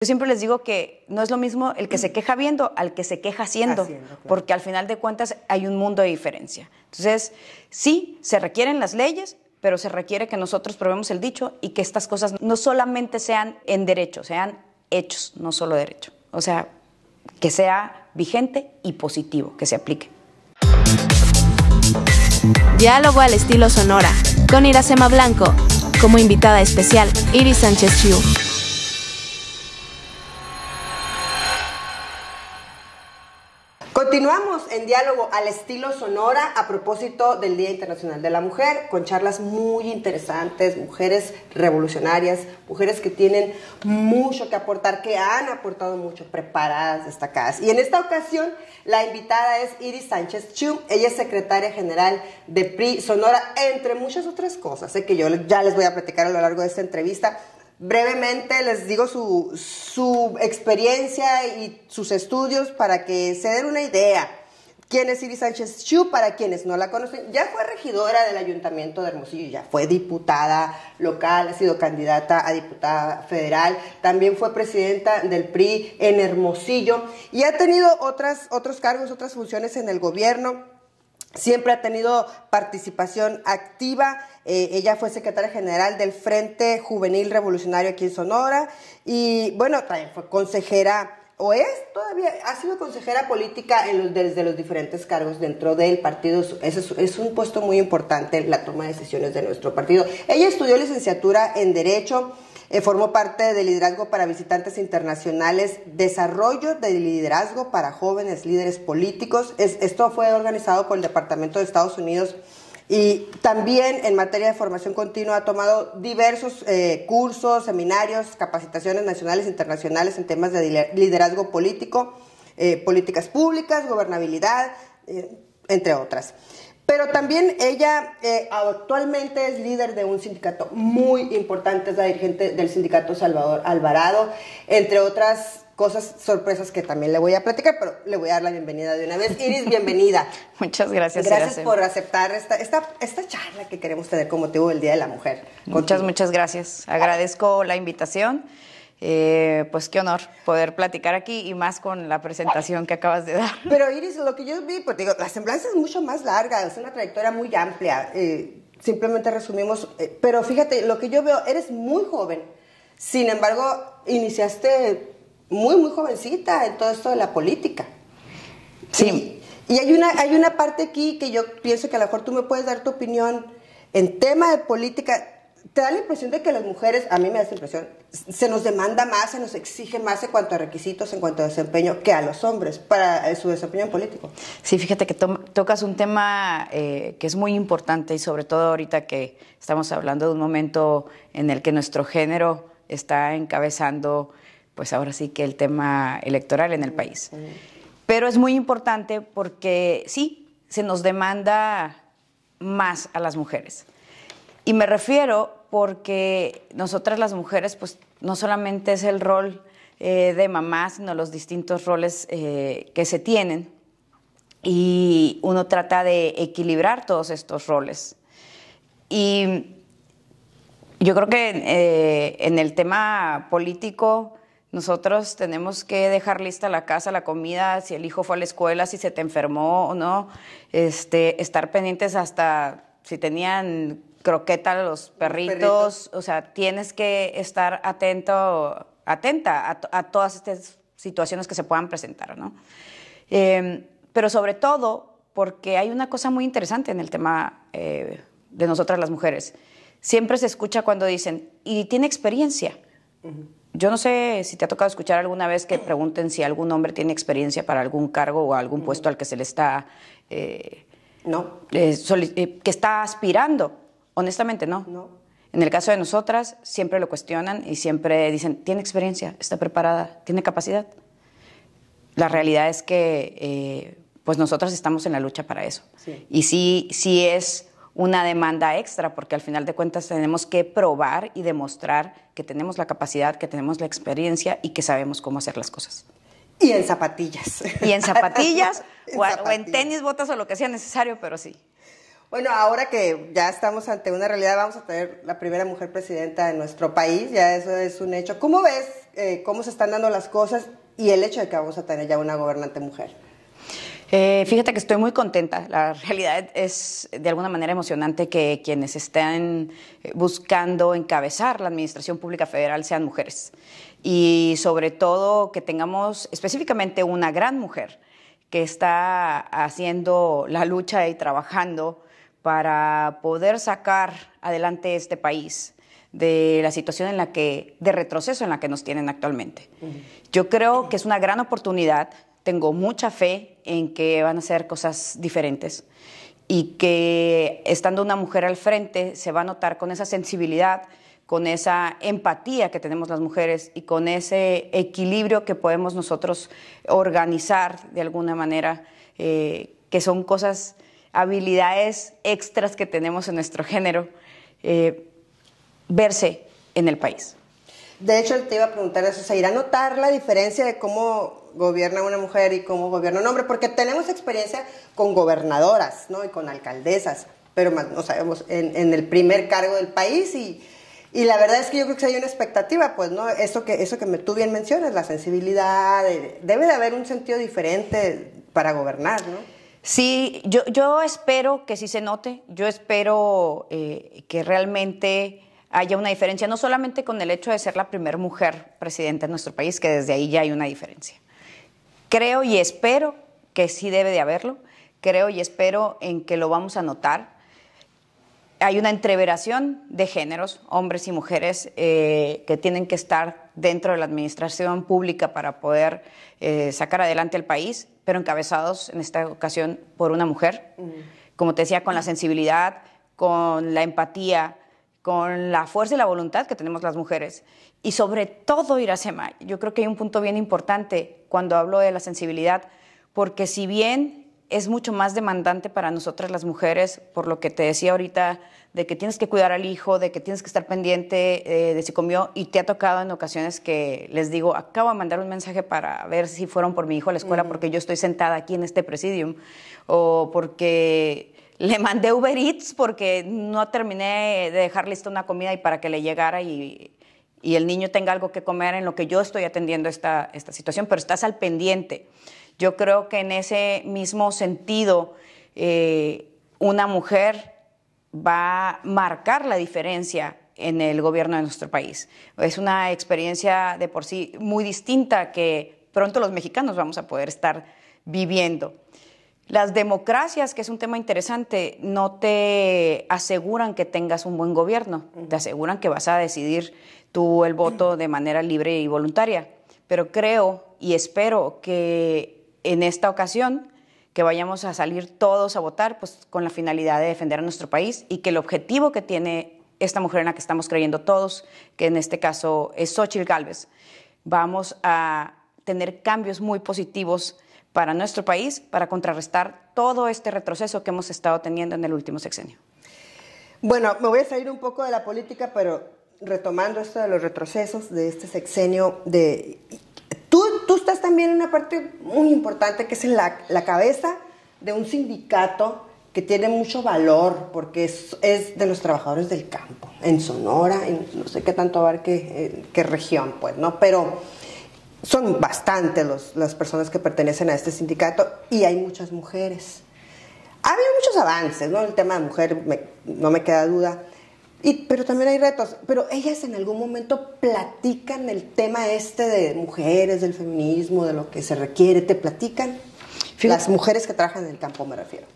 Yo siempre les digo que no es lo mismo el que se queja viendo al que se queja haciendo, porque al final de cuentas hay un mundo de diferencia. Entonces, sí, se requieren las leyes, pero se requiere que nosotros probemos el dicho y que estas cosas no solamente sean en derecho, sean hechos, no solo derecho. O sea, que sea vigente y positivo, que se aplique. Diálogo al estilo Sonora, con Iracema Blanco, como invitada especial, Iris Sánchez Chiu. Continuamos en diálogo al estilo Sonora a propósito del Día Internacional de la Mujer, con charlas muy interesantes, mujeres revolucionarias, mujeres que tienen mucho que aportar, que han aportado mucho, preparadas, destacadas. Y en esta ocasión la invitada es Iris Sánchez Chu, ella es secretaria general de PRI Sonora, entre muchas otras cosas, ¿eh? que yo ya les voy a platicar a lo largo de esta entrevista brevemente les digo su, experiencia y sus estudios para que se den una idea. ¿Quién es Iri Sánchez Chu? Para quienes no la conocen, ya fue regidora del Ayuntamiento de Hermosillo, ya fue diputada local, ha sido candidata a diputada federal, también fue presidenta del PRI en Hermosillo y ha tenido otras, otros cargos, otras funciones en el gobierno Siempre ha tenido participación activa. Eh, ella fue secretaria general del Frente Juvenil Revolucionario aquí en Sonora. Y bueno, también fue consejera o es todavía, ha sido consejera política en los, desde los diferentes cargos dentro del partido. Es, es un puesto muy importante la toma de decisiones de nuestro partido. Ella estudió licenciatura en Derecho eh, formó parte de Liderazgo para Visitantes Internacionales, Desarrollo de Liderazgo para Jóvenes Líderes Políticos. esto fue organizado por el Departamento de Estados Unidos. Y también en materia de formación continua ha tomado diversos eh, cursos, seminarios, capacitaciones nacionales e internacionales en temas de liderazgo político, eh, políticas públicas, gobernabilidad, entre otras. Pero también ella eh, actualmente es líder de un sindicato muy importante, es la dirigente del sindicato Salvador Alvarado, entre otras cosas, sorpresas que también le voy a platicar, pero le voy a dar la bienvenida de una vez. Iris, bienvenida. Muchas gracias. Gracias por aceptar esta, esta, esta charla que queremos tener como motivo del Día de la Mujer. Muchas, muchas gracias. Agradezco la invitación. Eh, pues qué honor poder platicar aquí y más con la presentación que acabas de dar. Pero Iris, lo que yo vi, pues digo, la semblanza es mucho más larga, es una trayectoria muy amplia. Eh, simplemente resumimos, eh, pero fíjate, lo que yo veo, eres muy joven. Sin embargo, iniciaste muy, muy jovencita en todo esto de la política. Sí. Y, hay, una, hay una parte aquí que yo pienso que a lo mejor tú me puedes dar tu opinión en tema de política te da la impresión de que las mujeres, a mí me da esa impresión, se nos demanda más, se nos exige más en cuanto a requisitos, en cuanto a desempeño, que a los hombres para eh, su desempeño político. Sí, fíjate que tocas un tema eh, que es muy importante y sobre todo ahorita que estamos hablando de un momento en el que nuestro género está encabezando, pues ahora sí que el tema electoral en el mm, país. Pero es muy importante porque sí, se nos demanda más a las mujeres. Y me refiero porque nosotras las mujeres, pues no solamente es el rol eh, de mamá, sino los distintos roles eh, que se tienen. Y uno trata de equilibrar todos estos roles. Y yo creo que eh, en el tema político nosotros tenemos que dejar lista la casa, la comida, si el hijo fue a la escuela, si se te enfermó o no, este, estar pendientes hasta si tenían croqueta los perritos, o sea, tienes que estar atento, atenta a, todas estas situaciones que se puedan presentar, ¿no? Em, pero sobre todo porque hay una cosa muy interesante en el tema eh, de nosotras las mujeres. Siempre se escucha cuando dicen, y tiene experiencia. Yo no sé si te ha tocado escuchar alguna vez que pregunten si algún hombre tiene experiencia para algún cargo o algún puesto al que se le está... Eh, no. Eh, que está aspirando. Honestamente, no. No. En el caso de nosotras, siempre lo cuestionan y siempre dicen, tiene experiencia, está preparada, tiene capacidad. La realidad es que, eh, pues nosotras estamos en la lucha para eso. Y sí, sí es una demanda extra, porque al final de cuentas tenemos que probar y demostrar que tenemos la capacidad, que tenemos la experiencia y que sabemos cómo hacer las cosas. Y en zapatillas. Y en zapatillas. o en tenis, botas o lo que sea necesario, pero sí. Bueno, ahora que ya estamos ante una realidad, vamos a tener la primera mujer presidenta de nuestro país, ya eso es un hecho. ¿Cómo ves eh, cómo se están dando las cosas y el hecho de que vamos a tener ya una gobernante mujer? Eh, fíjate que estoy muy contenta. La realidad es de alguna manera emocionante que quienes estén buscando encabezar la Administración Pública Federal sean mujeres. Y sobre todo que tengamos específicamente una gran mujer que está haciendo la lucha y trabajando para poder sacar adelante este país de la situación en la que, de retroceso en la que nos tienen actualmente. Yo creo que es una gran oportunidad, tengo mucha fe en que van a ser cosas diferentes y que estando una mujer al frente se va a notar con esa sensibilidad, con esa empatía que tenemos las mujeres y con ese equilibrio que podemos nosotros organizar de alguna manera, eh, que son cosas habilidades extras que tenemos en nuestro género, eh, verse en el país. De hecho, te iba a preguntar eso, o sea, a notar la diferencia de cómo gobierna una mujer y cómo gobierna un hombre, porque tenemos experiencia con gobernadoras, ¿no? Y con alcaldesas, pero más no sabemos en, el primer cargo del país y, la verdad es que yo creo que hay una expectativa, pues, ¿no? Eso que, eso que tú bien mencionas, la sensibilidad, eh, debe de haber un sentido diferente para gobernar, ¿no? Sí, yo, yo espero que sí se note, yo espero eh, que realmente haya una diferencia, no solamente con el hecho de ser la primera mujer presidenta de nuestro país, que desde ahí ya hay una diferencia. Creo y espero que sí debe de haberlo, creo y espero en que lo vamos a notar. Hay una entreveración de géneros, hombres y mujeres, eh, que tienen que estar dentro de la administración pública para poder eh, sacar adelante el país, pero encabezados en esta ocasión por una mujer, mm. como te decía, con la sensibilidad, con la empatía, con la fuerza y la voluntad que tenemos las mujeres. Y sobre todo, Iracema, yo creo que hay un punto bien importante cuando hablo de la sensibilidad, porque si bien es mucho más demandante para nosotras las mujeres, por lo que te decía ahorita, de que tienes que cuidar al hijo, de que tienes que estar pendiente eh, de si comió, y te ha tocado en ocasiones que les digo, acabo de mandar un mensaje para ver si fueron por mi hijo a la escuela porque yo estoy sentada aquí en este presidium, o porque le mandé Uber Eats porque no terminé de dejar lista una comida y para que le llegara y, el niño tenga algo que comer en lo que yo estoy atendiendo esta, esta situación, pero estás al pendiente. Yo creo que en ese mismo sentido, eh, una mujer va a marcar la diferencia en el gobierno de nuestro país. Es una experiencia de por sí muy distinta que pronto los mexicanos vamos a poder estar viviendo. Las democracias, que es un tema interesante, no te aseguran que tengas un buen gobierno, te aseguran que vas a decidir tú el voto de manera libre y voluntaria. Pero creo y espero que en esta ocasión que vayamos a salir todos a votar pues, con la finalidad de defender a nuestro país y que el objetivo que tiene esta mujer en la que estamos creyendo todos, que en este caso es Xochitl Gálvez, vamos a tener cambios muy positivos para nuestro país, para contrarrestar todo este retroceso que hemos estado teniendo en el último sexenio. Bueno, me voy a salir un poco de la política, pero retomando esto de los retrocesos de este sexenio de, tú estás también en una parte muy importante que es la, la cabeza de un sindicato que tiene mucho valor porque es, de los trabajadores del campo, en Sonora, en no sé qué tanto abarque, qué región, pues, ¿no? Pero son bastantes las personas que pertenecen a este sindicato y hay muchas mujeres. Ha habido muchos avances, ¿no? El tema de mujer, no me queda duda, pero también hay retos. Pero ellas en algún momento platican el tema este de mujeres, del feminismo, de lo que se requiere, te platican. Las mujeres que trabajan en el campo, me refiero.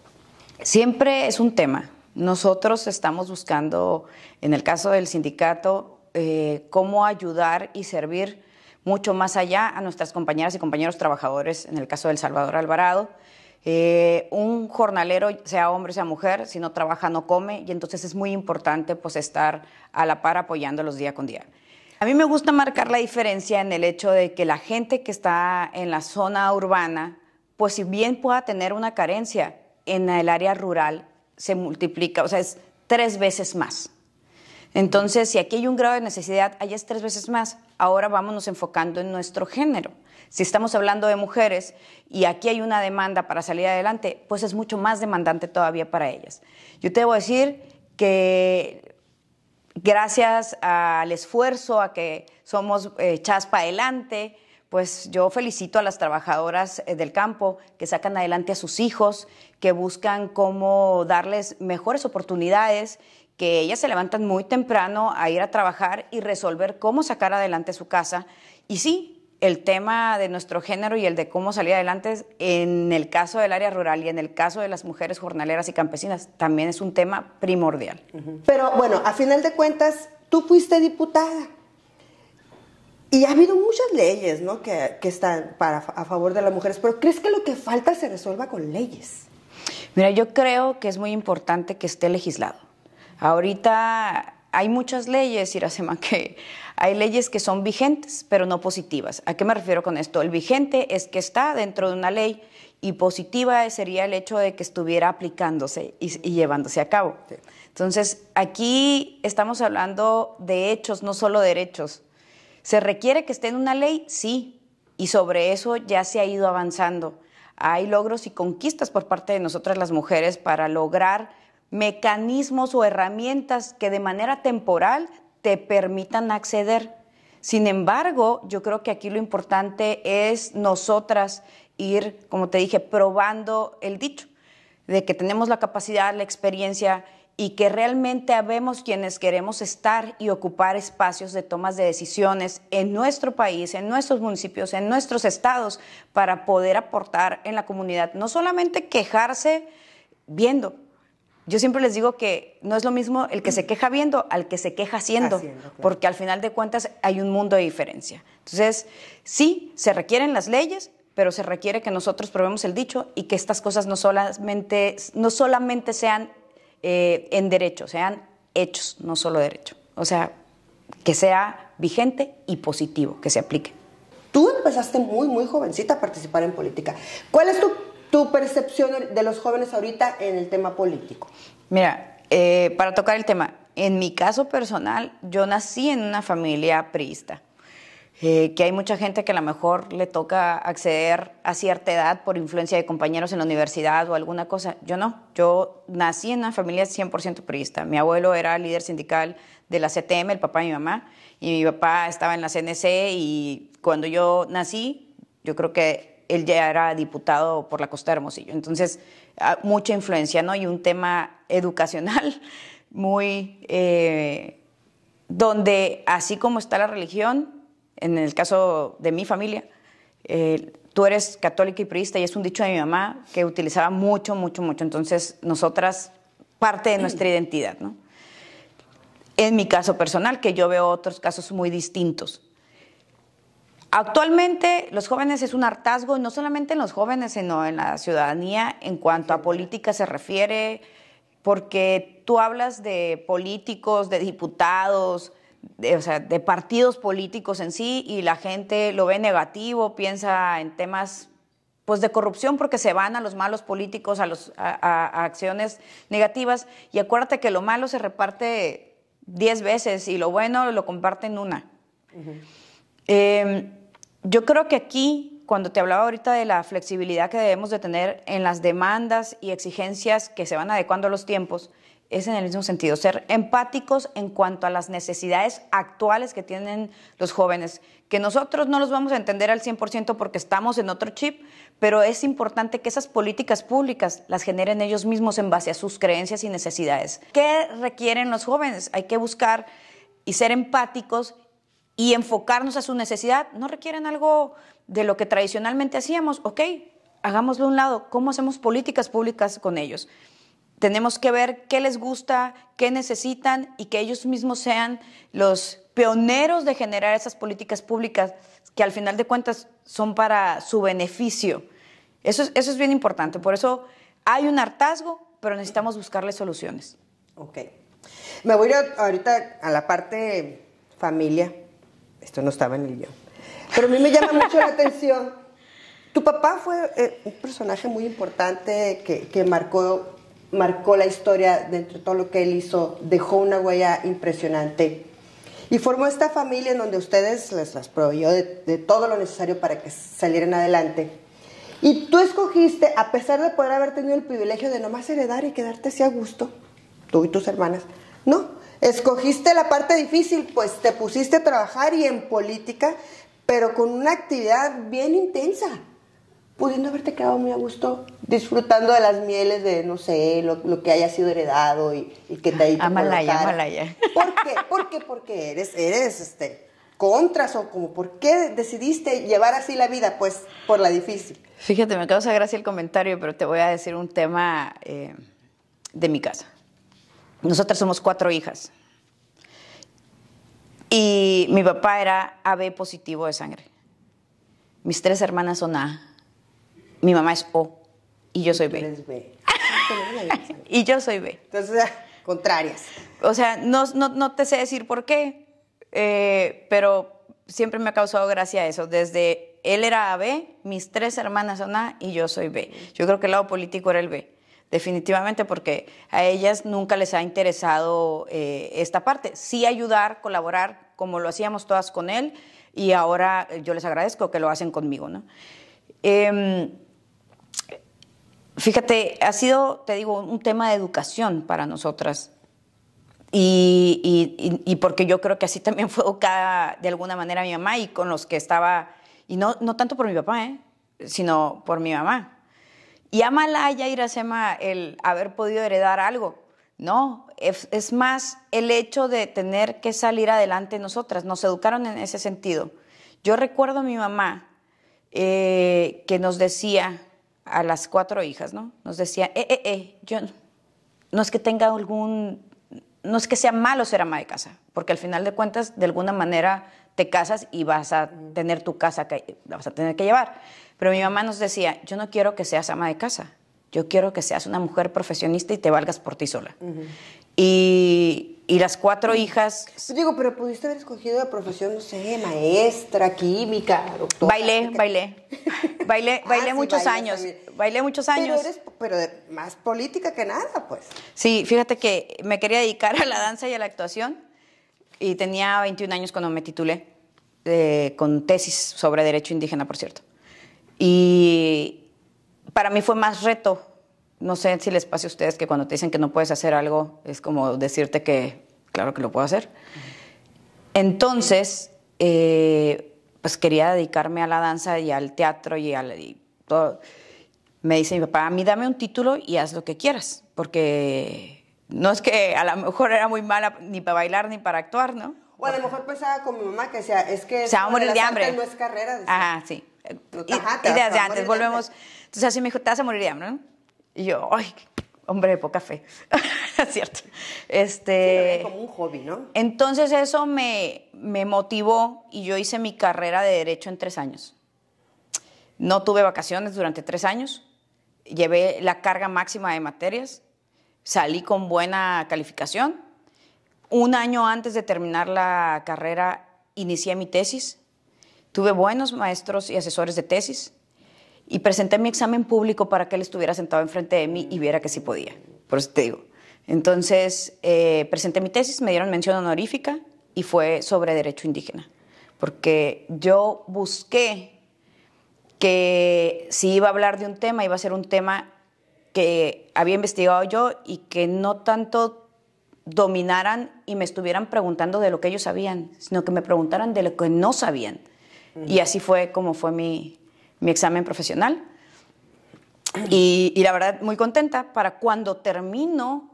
Siempre es un tema. Nosotros estamos buscando, en el caso del sindicato, eh, cómo ayudar y servir mucho más allá a nuestras compañeras y compañeros trabajadores, en el caso del Salvador Alvarado, eh, un jornalero, sea hombre, sea mujer, si no trabaja, no come, y entonces es muy importante pues, estar a la par apoyándolos día con día. A mí me gusta marcar la diferencia en el hecho de que la gente que está en la zona urbana, pues si bien pueda tener una carencia, en el área rural se multiplica, o sea, es tres veces más. Entonces, si aquí hay un grado de necesidad, allá es tres veces más ahora vámonos enfocando en nuestro género. Si estamos hablando de mujeres y aquí hay una demanda para salir adelante, pues es mucho más demandante todavía para ellas. Yo te debo decir que gracias al esfuerzo, a que somos eh, chaspa adelante, pues yo felicito a las trabajadoras eh, del campo que sacan adelante a sus hijos, que buscan cómo darles mejores oportunidades que ellas se levantan muy temprano a ir a trabajar y resolver cómo sacar adelante su casa. Y sí, el tema de nuestro género y el de cómo salir adelante en el caso del área rural y en el caso de las mujeres jornaleras y campesinas también es un tema primordial. Pero bueno, a final de cuentas, tú fuiste diputada. Y ha habido muchas leyes que, están para, a favor de las mujeres, pero ¿crees que lo que falta se resuelva con leyes? Mira, yo creo que es muy importante que esté legislado. Ahorita hay muchas leyes, Iracema, que hay leyes que son vigentes, pero no positivas. ¿A qué me refiero con esto? El vigente es que está dentro de una ley y positiva sería el hecho de que estuviera aplicándose y, llevándose a cabo. Entonces, aquí estamos hablando de hechos, no solo derechos. ¿Se requiere que esté en una ley? Sí, y sobre eso ya se ha ido avanzando. Hay logros y conquistas por parte de nosotras las mujeres para lograr mecanismos o herramientas que de manera temporal te permitan acceder. Sin embargo, yo creo que aquí lo importante es nosotras ir, como te dije, probando el dicho, de que tenemos la capacidad, la experiencia y que realmente habemos quienes queremos estar y ocupar espacios de tomas de decisiones en nuestro país, en nuestros municipios, en nuestros estados, para poder aportar en la comunidad. No solamente quejarse viendo, yo siempre les digo que no es lo mismo el que se queja viendo al que se queja haciendo, porque al final de cuentas hay un mundo de diferencia. Entonces, sí, se requieren las leyes, pero se requiere que nosotros probemos el dicho y que estas cosas no solamente, no solamente sean eh, en derecho, sean hechos, no solo derecho. O sea, que sea vigente y positivo, que se aplique. Tú empezaste muy, muy jovencita a participar en política. ¿Cuál es tu tu percepción de los jóvenes ahorita en el tema político. Mira, eh, para tocar el tema, en mi caso personal, yo nací en una familia priista. Eh, que hay mucha gente que a lo mejor le toca acceder a cierta edad por influencia de compañeros en la universidad o alguna cosa. Yo no, yo nací en una familia 100% priista. Mi abuelo era líder sindical de la CTM, el papá y mi mamá, y mi papá estaba en la CNC y cuando yo nací, yo creo que él ya era diputado por la Costa de Hermosillo. Entonces, ah, mucha influencia, ¿no? Y un tema educacional muy... Eh, donde así como está la religión, en el caso de mi familia, eh, tú eres católica y priista y es un dicho de mi mamá que utilizaba mucho, mucho, mucho. Entonces, nosotras, parte de nuestra identidad, ¿no? En mi caso personal, que yo veo otros casos muy distintos. Actualmente los jóvenes es un hartazgo, no solamente en los jóvenes, sino en la ciudadanía en cuanto a política se refiere, porque tú hablas de políticos, de diputados, de, o sea, de partidos políticos en sí y la gente lo ve negativo, piensa en temas pues de corrupción porque se van a los malos políticos, a, los, a, acciones negativas y acuérdate que lo malo se reparte diez veces y lo bueno lo comparten una. Yo creo que aquí, cuando te hablaba ahorita de la flexibilidad que debemos de tener en las demandas y exigencias que se van adecuando a los tiempos, es en el mismo sentido, ser empáticos en cuanto a las necesidades actuales que tienen los jóvenes, que nosotros no los vamos a entender al 100% porque estamos en otro chip, pero es importante que esas políticas públicas las generen ellos mismos en base a sus creencias y necesidades. ¿Qué requieren los jóvenes? Hay que buscar y ser empáticos y enfocarnos a su necesidad. No requieren algo de lo que tradicionalmente hacíamos. Ok, hagámoslo a un lado. ¿Cómo hacemos políticas públicas con ellos? Tenemos que ver qué les gusta, qué necesitan y que ellos mismos sean los pioneros de generar esas políticas públicas que al final de cuentas son para su beneficio. Eso es, eso es bien importante. Por eso hay un hartazgo, pero necesitamos buscarle soluciones. Ok. Me voy a ahorita a la parte familia, esto no estaba en el Pero a mí me llama mucho la atención. Tu papá fue eh, un personaje muy importante que, marcó, marcó la historia dentro de todo lo que él hizo, dejó una huella impresionante y formó esta familia en donde ustedes les las proveyó de, de todo lo necesario para que salieran adelante. Y tú escogiste, a pesar de poder haber tenido el privilegio de nomás heredar y quedarte así a gusto, tú y tus hermanas, no, Escogiste la parte difícil, pues te pusiste a trabajar y en política, pero con una actividad bien intensa, pudiendo haberte quedado muy a gusto, disfrutando de las mieles de, no sé, lo, que haya sido heredado y, que te haya Amalaya, amalaya. ¿Por qué? ¿Por qué? Porque eres, eres, este, contras o como, ¿por qué decidiste llevar así la vida? Pues por la difícil. Fíjate, me causa gracia el comentario, pero te voy a decir un tema eh, de mi casa. Nosotras somos cuatro hijas. Y mi papá era AB positivo de sangre. Mis tres hermanas son A. Mi mamá es O. Y yo soy B. B. y yo soy B. Entonces, contrarias. O sea, no, te sé decir por qué, eh, pero siempre me ha causado gracia eso. Desde él era AB, mis tres hermanas son A y yo soy B. Yo creo que el lado político era el B definitivamente, porque a ellas nunca les ha interesado eh, esta parte. Sí ayudar, colaborar, como lo hacíamos todas con él, y ahora eh, yo les agradezco que lo hacen conmigo. ¿no? Em, fíjate, ha sido, te digo, un tema de educación para nosotras. Y, porque yo creo que así también fue educada de alguna manera mi mamá y con los que estaba, y no, tanto por mi papá, ¿eh? sino por mi mamá. Y Amala a Irasema el haber podido heredar algo. No, es, más el hecho de tener que salir adelante nosotras. Nos educaron en ese sentido. Yo recuerdo a mi mamá eh, que nos decía a las cuatro hijas, ¿no? Nos decía, eh, eh, eh, yo no es que tenga algún, no es que sea malo ser ama de casa, porque al final de cuentas, de alguna manera, te casas y vas a tener tu casa que la vas a tener que llevar. Pero mi mamá nos decía, yo no quiero que seas ama de casa, yo quiero que seas una mujer profesionista y te valgas por ti sola. y, las cuatro hijas... Pues digo, pero pudiste haber escogido la profesión, no sé, maestra, química, doctora. Bailé, bailé. Bailé, ah, bailé muchos años. Bailé muchos años. Pero eres pero más política que nada, pues. Sí, fíjate que me quería dedicar a la danza y a la actuación y tenía 21 años cuando me titulé, eh, con tesis sobre derecho indígena, por cierto. Y para mí fue más reto. No sé si les pase a ustedes que cuando te dicen que no puedes hacer algo, es como decirte que, claro que lo puedo hacer. Entonces, eh, pues quería dedicarme a la danza y al teatro y al... todo. Me dice mi papá, a mí dame un título y haz lo que quieras, porque no es que a lo mejor era muy mala ni para bailar ni para actuar, ¿no? O a lo mejor pensaba con mi mamá que sea, es que... Se va a morir de, hambre. No es carrera. Ah, sí y, antes volvemos. Entonces así me dijo, te vas a morir ¿no? Y yo, ay, hombre de poca fe. es cierto. Este, un Entonces eso me, me motivó y yo hice mi carrera de derecho en tres años. No tuve vacaciones durante tres años. Llevé la carga máxima de materias. Salí con buena calificación. Un año antes de terminar la carrera inicié mi tesis Tuve buenos maestros y asesores de tesis y presenté mi examen público para que él estuviera sentado enfrente de mí y viera que sí podía. Por eso te digo. Entonces, eh, presenté mi tesis, me dieron mención honorífica y fue sobre derecho indígena, porque yo busqué que si iba a hablar de un tema, iba a ser un tema que había investigado yo y que no tanto dominaran y me estuvieran preguntando de lo que ellos sabían, sino que me preguntaran de lo que no sabían. Y así fue como fue mi, examen profesional. y, la verdad, muy contenta. Para cuando termino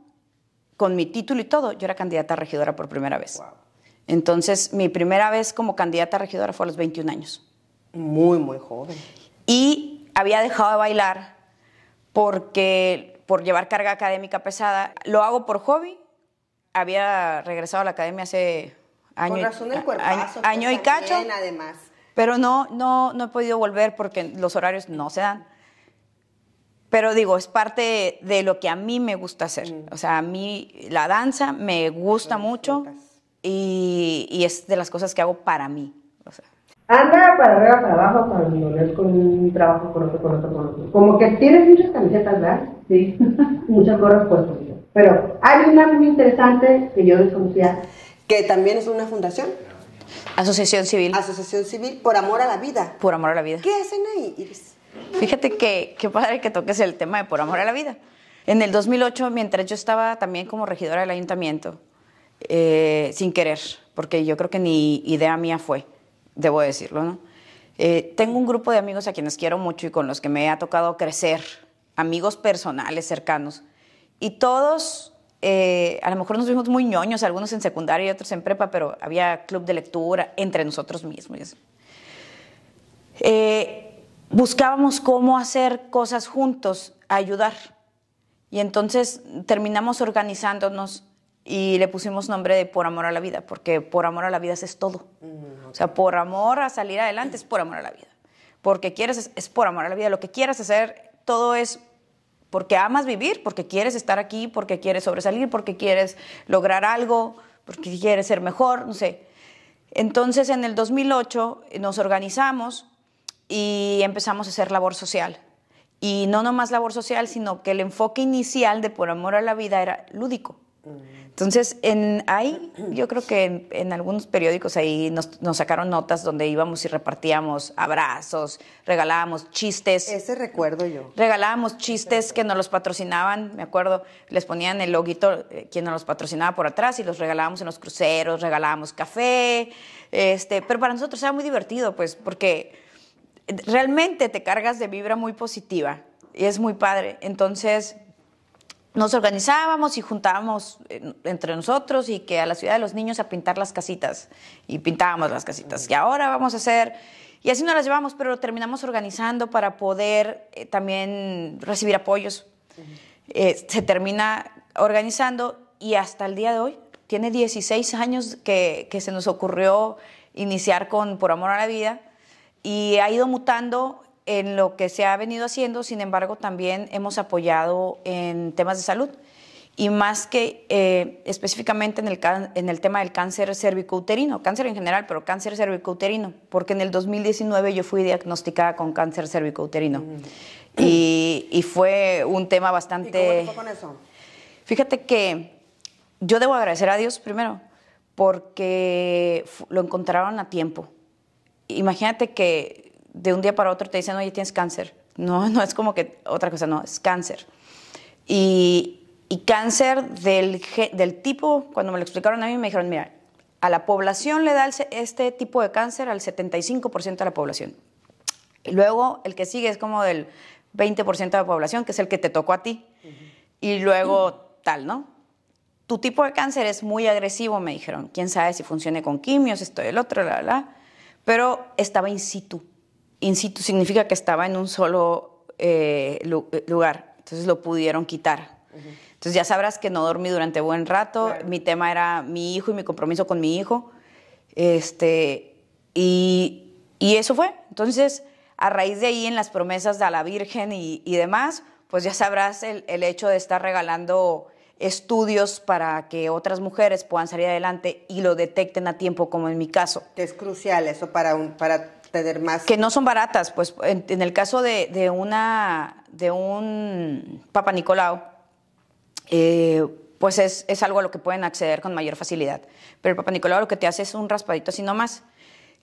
con mi título y todo, yo era candidata a regidora por primera vez. Entonces, mi primera vez como candidata a regidora fue a los 21 años. Muy, muy joven. Y había dejado de bailar porque por llevar carga académica pesada. Lo hago por hobby. Había regresado a la academia hace años Con razón año y pues, cacho. Además. Pero no, no, no he podido volver porque los horarios no se dan. Pero digo, es parte de lo que a mí me gusta hacer. Mm. O sea, a mí la danza me gusta mucho y, y, es de las cosas que hago para mí. O sea. Anda para arriba, para abajo, para el con un trabajo, con otro, con otro, con otro. Como que tienes muchas camisetas, ¿verdad? Sí. muchas gorras puestas. Pero hay una muy interesante que yo desconocía. Que también es una fundación. Asociación Civil. Asociación Civil por amor a la vida. Por amor a la vida. ¿Qué hacen ahí, Fíjate que qué padre que toques el tema de por amor a la vida. En el 2008, mientras yo estaba también como regidora del ayuntamiento, eh, sin querer, porque yo creo que ni idea mía fue, debo decirlo, ¿no? Eh, tengo un grupo de amigos a quienes quiero mucho y con los que me ha tocado crecer, amigos personales cercanos, y todos eh, a lo mejor nos vimos muy ñoños, algunos en secundaria y otros en prepa, pero había club de lectura entre nosotros mismos. Eh, buscábamos cómo hacer cosas juntos, ayudar. Y entonces terminamos organizándonos y le pusimos nombre de Por Amor a la Vida, porque por amor a la vida es todo. Mm, o sea, por amor a salir adelante es por amor a la vida. Porque quieres es, es por amor a la vida. Lo que quieras hacer, todo es porque amas vivir, porque quieres estar aquí, porque quieres sobresalir, porque quieres lograr algo, porque quieres ser mejor, no sé. Entonces en el 2008 eh, nos organizamos y empezamos a hacer labor social. Y no nomás labor social, sino que el enfoque inicial de Por Amor a la Vida era lúdico. Mm. Entonces, en, ahí yo creo que en, algunos periódicos ahí nos, sacaron notas donde íbamos y repartíamos abrazos, regalábamos chistes. Ese recuerdo yo. Regalábamos chistes que nos los patrocinaban, me acuerdo, les ponían el loguito eh, quien nos los patrocinaba por atrás y los regalábamos en los cruceros, regalábamos café, este, pero para nosotros era muy divertido, pues, porque realmente te cargas de vibra muy positiva y es muy padre. Entonces, nos organizábamos y juntábamos eh, entre nosotros y que a la ciudad de los niños a pintar las casitas y pintábamos las casitas y ahora vamos a hacer y así nos las llevamos pero terminamos organizando para poder eh, también recibir apoyos eh, se termina organizando y hasta el día de hoy tiene 16 años que se nos ocurrió iniciar con Por Amor a la Vida y ha ido mutando en lo que se ha venido haciendo, sin embargo, también hemos apoyado en temas de salud y más que eh, específicamente en el, tema del cáncer cervicouterino, cáncer en general, pero cáncer cervicouterino, porque en el 2019 yo fui diagnosticada con cáncer cervicouterino mm. y, fue un tema bastante... con eso? Fíjate que yo debo agradecer a Dios primero, porque lo encontraron a tiempo. Imagínate que de un día para otro te dicen, oye, tienes cáncer. No, no es como que otra cosa, no, es cáncer. Y, cáncer del, tipo, cuando me lo explicaron a mí, me dijeron, mira, a la población le da este tipo de cáncer al 75% de la población. Y luego el que sigue es como del 20% de la población, que es el que te tocó a ti. Y luego tal, ¿no? Tu tipo de cáncer es muy agresivo, me dijeron. ¿Quién sabe si funcione con quimios, esto y el otro, la, la? Pero estaba in situ in situ significa que estaba en un solo eh, eh, lugar, entonces lo pudieron quitar. Entonces ya sabrás que no dormí durante buen rato, mi tema era mi hijo y mi compromiso con mi hijo, este, y, y, eso fue. Entonces, a raíz de ahí en las promesas de la Virgen y, demás, pues ya sabrás el, el hecho de estar regalando estudios para que otras mujeres puedan salir adelante y lo detecten a tiempo, como en mi caso. Es crucial eso para, un, para más. Que no son baratas, pues en, el caso de, una, de un Papa eh, pues es, algo a lo que pueden acceder con mayor facilidad. Pero el Papa lo que te hace es un raspadito así nomás.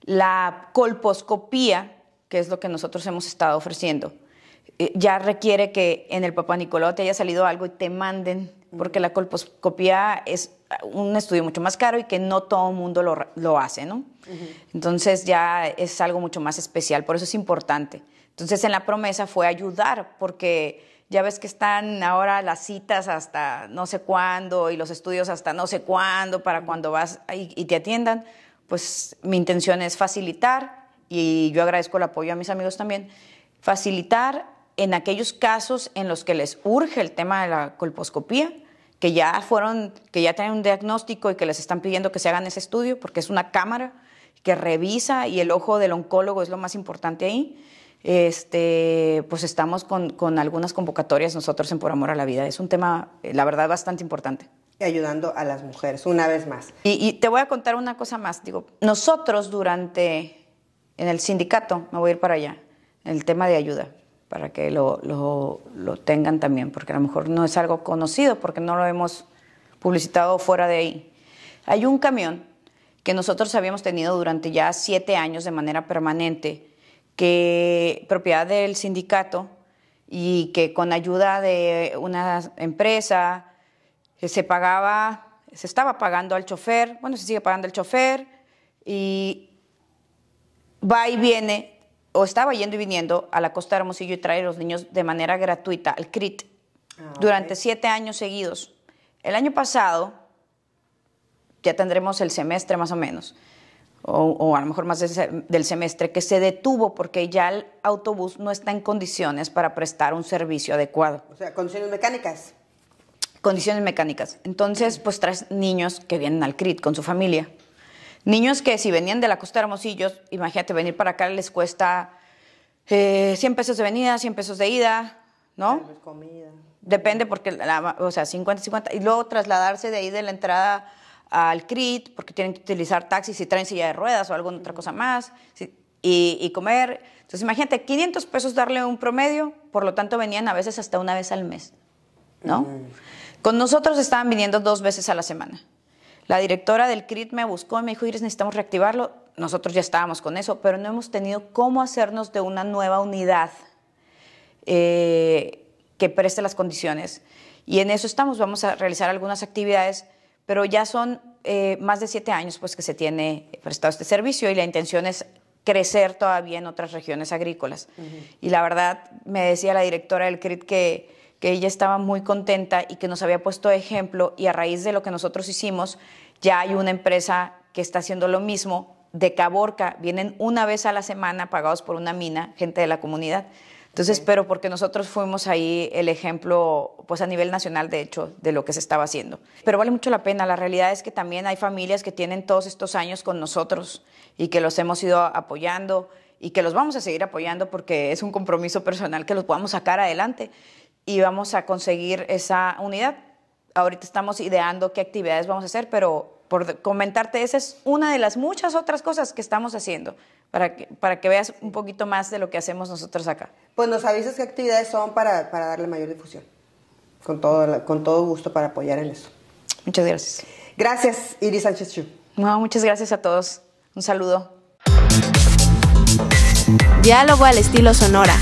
La colposcopía, que es lo que nosotros hemos estado ofreciendo, eh, ya requiere que en el Papa te haya salido algo y te manden porque la colposcopía es un estudio mucho más caro y que no todo el mundo lo, lo, hace, ¿no? Entonces ya es algo mucho más especial, por eso es importante. Entonces en la promesa fue ayudar, porque ya ves que están ahora las citas hasta no sé cuándo y los estudios hasta no sé cuándo para cuando vas y, y te atiendan, pues mi intención es facilitar y yo agradezco el apoyo a mis amigos también, facilitar en aquellos casos en los que les urge el tema de la colposcopía que ya fueron, que ya tienen un diagnóstico y que les están pidiendo que se hagan ese estudio, porque es una cámara que revisa y el ojo del oncólogo es lo más importante ahí. Este, pues estamos con, algunas convocatorias nosotros en Por Amor a la Vida. Es un tema, eh, la verdad, bastante importante. Y Ayudando a las mujeres, una vez más. Y, y te voy a contar una cosa más. Digo, nosotros durante, en el sindicato, me voy a ir para allá, el tema de ayuda para que lo, lo, tengan también, porque a lo mejor no es algo conocido, porque no lo hemos publicitado fuera de ahí. Hay un camión que nosotros habíamos tenido durante ya siete años de manera permanente, que propiedad del sindicato y que con ayuda de una empresa eh, se pagaba, se estaba pagando al chofer, bueno, se sigue pagando al chofer y va y viene o estaba yendo y viniendo a la costa Hermosillo y traer a los niños de manera gratuita al CRIT ah, durante siete años seguidos. El año pasado, ya tendremos el semestre más o menos, o, a lo mejor más del semestre, que se detuvo porque ya el autobús no está en condiciones para prestar un servicio adecuado. O sea, condiciones mecánicas. Condiciones mecánicas. Entonces, pues traes niños que vienen al CRIT con su familia. Niños que si venían de la costa de Hermosillos, imagínate, venir para acá les cuesta 100 eh, pesos de venida, 100 pesos de ida, ¿no? comida. Depende porque, la, o sea, 50, 50. Y luego trasladarse de ahí de la entrada al CRIT, porque tienen que utilizar taxis y traen silla de ruedas o alguna otra cosa más, y, comer. Entonces, imagínate, 500 pesos darle un promedio, por lo tanto venían a veces hasta una vez al mes, ¿no? Con nosotros estaban viniendo dos veces a la semana. La directora del CRIT me buscó y me dijo, Iris, necesitamos reactivarlo. Nosotros ya estábamos con eso, pero no hemos tenido cómo hacernos de una nueva unidad eh, que preste las condiciones. Y en eso estamos, vamos a realizar algunas actividades, pero ya son eh, más de siete años pues, que se tiene prestado este servicio y la intención es crecer todavía en otras regiones agrícolas. Y la verdad, me decía la directora del CRIT que que ella estaba muy contenta y que nos había puesto ejemplo y a raíz de lo que nosotros hicimos, ya hay una empresa que está haciendo lo mismo de Caborca, vienen una vez a la semana pagados por una mina, gente de la comunidad. Entonces, espero pero porque nosotros fuimos ahí el ejemplo, pues a nivel nacional, de hecho, de lo que se estaba haciendo. Pero vale mucho la pena. La realidad es que también hay familias que tienen todos estos años con nosotros y que los hemos ido apoyando y que los vamos a seguir apoyando porque es un compromiso personal que los podamos sacar adelante y vamos a conseguir esa unidad. Ahorita estamos ideando qué actividades vamos a hacer, pero por comentarte, esa es una de las muchas otras cosas que estamos haciendo, para que, para que veas un poquito más de lo que hacemos nosotros acá. Pues nos avisas qué actividades son para, darle mayor difusión. Con todo, con todo gusto para apoyar en eso. Muchas gracias. Gracias, Iris Sánchez Chu. muchas gracias a todos. Un saludo. Diálogo al estilo Sonora.